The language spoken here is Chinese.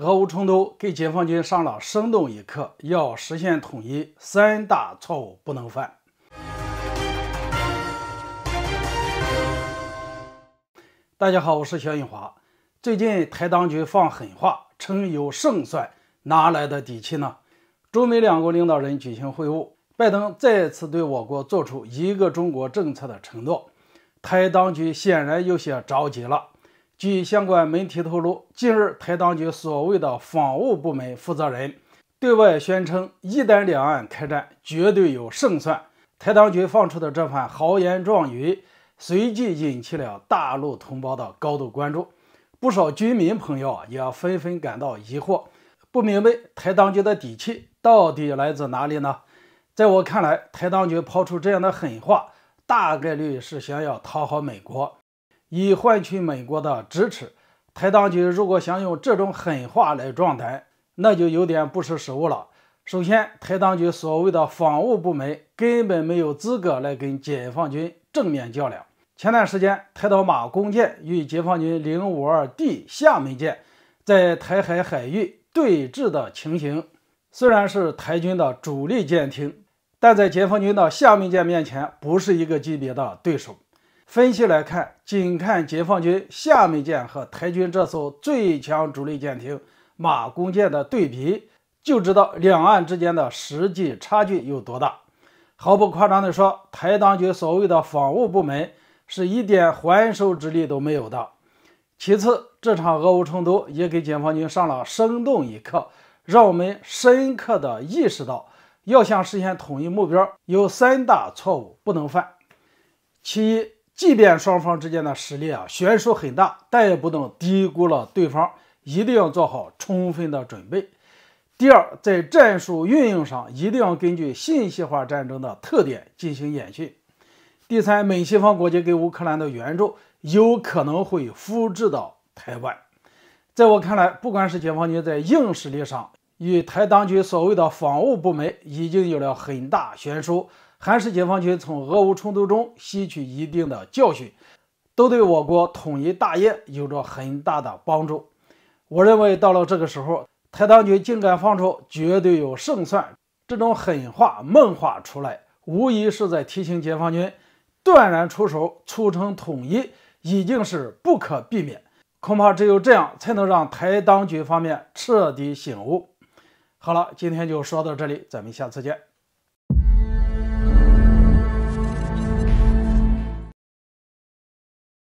俄乌冲突给解放军上了生动一课，要实现统一，三大错误不能犯。大家好，我是肖永华。最近台当局放狠话，称有胜算，哪来的底气呢？中美两国领导人举行会晤，拜登再次对我国做出一个中国政策的承诺，台当局显然有些着急了。据相关媒体透露，近日台当局所谓的防务部门负责人对外宣称，一旦两岸开战，绝对有胜算。台当局放出的这番豪言壮语，随即引起了大陆同胞的高度关注，不少军民朋友也纷纷感到疑惑，不明白台当局的底气到底来自哪里呢？在我看来，台当局抛出这样的狠话，大概率是想要讨好美国。以换取美国的支持，台当局如果想用这种狠话来撞台，那就有点不识时务了。首先，台当局所谓的防务部门根本没有资格来跟解放军正面较量。前段时间，台岛马弓舰与解放军零五二 D 厦门舰在台海海域对峙的情形，虽然是台军的主力舰艇，但在解放军的厦门舰面前，不是一个级别的对手。分析来看，仅看解放军厦门舰和台军这艘最强主力舰艇马弓舰的对比，就知道两岸之间的实际差距有多大。毫不夸张地说，台当局所谓的防务部门是一点还手之力都没有的。其次，这场俄乌冲突也给解放军上了生动一课，让我们深刻的意识到，要想实现统一目标，有三大错误不能犯。其一。即便双方之间的实力啊悬殊很大，但也不能低估了对方，一定要做好充分的准备。第二，在战术运用上，一定要根据信息化战争的特点进行演训。第三，美西方国家给乌克兰的援助有可能会复制到台湾。在我看来，不管是解放军在硬实力上与台当局所谓的防务部门已经有了很大悬殊。还是解放军从俄乌冲突中吸取一定的教训，都对我国统一大业有着很大的帮助。我认为到了这个时候，台当局竟敢放出绝对有胜算这种狠话梦话出来，无疑是在提醒解放军，断然出手促成统一已经是不可避免。恐怕只有这样才能让台当局方面彻底醒悟。好了，今天就说到这里，咱们下次见。